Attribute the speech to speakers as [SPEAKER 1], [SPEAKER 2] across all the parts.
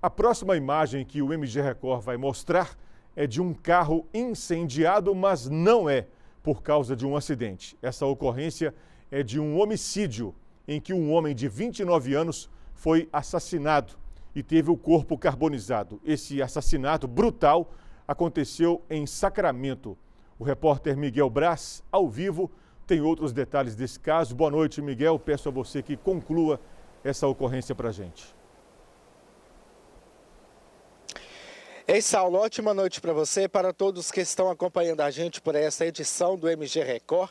[SPEAKER 1] A próxima imagem que o MG Record vai mostrar é de um carro incendiado, mas não é por causa de um acidente. Essa ocorrência é de um homicídio em que um homem de 29 anos foi assassinado e teve o corpo carbonizado. Esse assassinato brutal aconteceu em Sacramento. O repórter Miguel Braz, ao vivo, tem outros detalhes desse caso. Boa noite, Miguel. Peço a você que conclua essa ocorrência para a gente.
[SPEAKER 2] Ei, Saulo, ótima noite para você para todos que estão acompanhando a gente por essa edição do MG Record.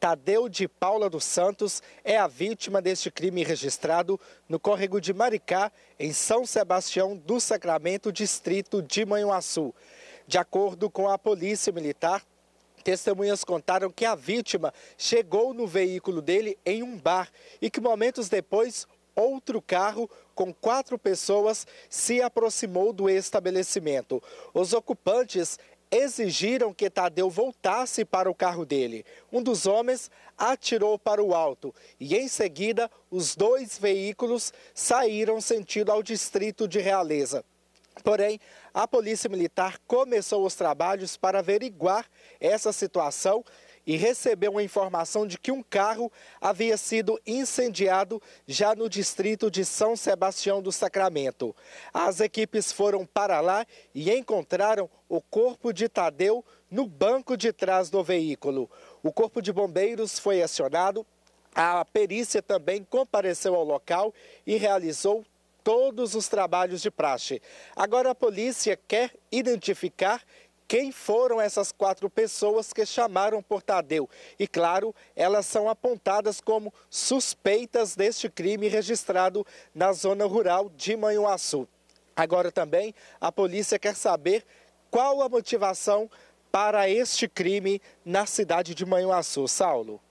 [SPEAKER 2] Tadeu de Paula dos Santos é a vítima deste crime registrado no córrego de Maricá, em São Sebastião do Sacramento, distrito de Manhuaçu. De acordo com a Polícia Militar, Testemunhas contaram que a vítima chegou no veículo dele em um bar e que momentos depois outro carro com quatro pessoas se aproximou do estabelecimento. Os ocupantes exigiram que Tadeu voltasse para o carro dele. Um dos homens atirou para o alto e, em seguida, os dois veículos saíram sentido ao distrito de Realeza. Porém, a Polícia Militar começou os trabalhos para averiguar essa situação e recebeu a informação de que um carro havia sido incendiado já no distrito de São Sebastião do Sacramento. As equipes foram para lá e encontraram o corpo de Tadeu no banco de trás do veículo. O corpo de bombeiros foi acionado. A perícia também compareceu ao local e realizou todos os trabalhos de praxe. Agora a polícia quer identificar quem foram essas quatro pessoas que chamaram por Tadeu. E claro, elas são apontadas como suspeitas deste crime registrado na zona rural de Manhuaçu. Agora também a polícia quer saber qual a motivação para este crime na cidade de Manhuaçu. Saulo.